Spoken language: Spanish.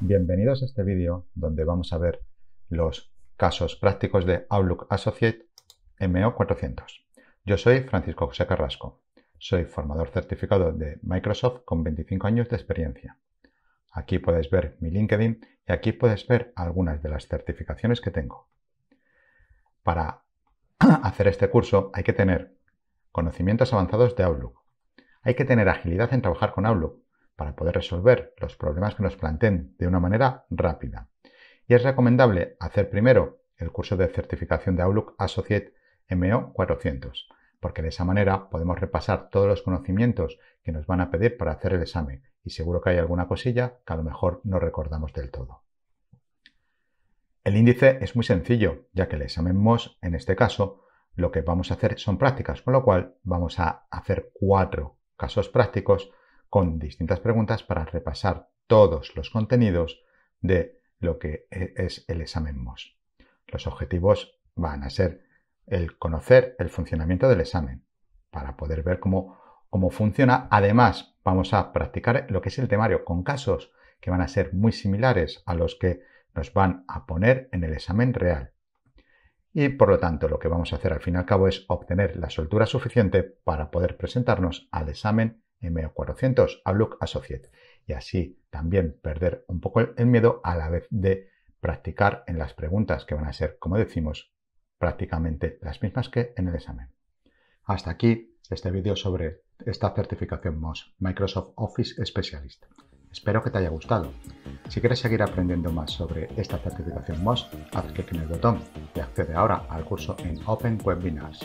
Bienvenidos a este vídeo donde vamos a ver los casos prácticos de Outlook Associate MO400. Yo soy Francisco José Carrasco. Soy formador certificado de Microsoft con 25 años de experiencia. Aquí puedes ver mi LinkedIn y aquí puedes ver algunas de las certificaciones que tengo. Para hacer este curso hay que tener conocimientos avanzados de Outlook. Hay que tener agilidad en trabajar con Outlook para poder resolver los problemas que nos planteen de una manera rápida. Y es recomendable hacer primero el curso de certificación de Outlook Associate MO 400, porque de esa manera podemos repasar todos los conocimientos que nos van a pedir para hacer el examen y seguro que hay alguna cosilla que a lo mejor no recordamos del todo. El índice es muy sencillo, ya que el examen MOS, en este caso, lo que vamos a hacer son prácticas, con lo cual vamos a hacer cuatro casos prácticos con distintas preguntas para repasar todos los contenidos de lo que e-, es el examen MOS. Los objetivos van a ser el conocer el funcionamiento del examen para poder ver cómo, cómo funciona. Además, vamos a practicar lo que es el temario con casos que van a ser muy similares a los que nos van a poner en el examen real. Y por lo tanto, lo que vamos a hacer al fin y al cabo es obtener la soltura suficiente para poder presentarnos al examen M400 Outlook Associate y así también perder un poco el miedo a la vez de practicar en las preguntas que van a ser, como decimos, prácticamente las mismas que en el examen. Hasta aquí este vídeo sobre esta certificación MOS Microsoft Office Specialist. Espero que te haya gustado. Si quieres seguir aprendiendo más sobre esta certificación MOS, haz clic en el botón y accede ahora al curso en Open Webinars.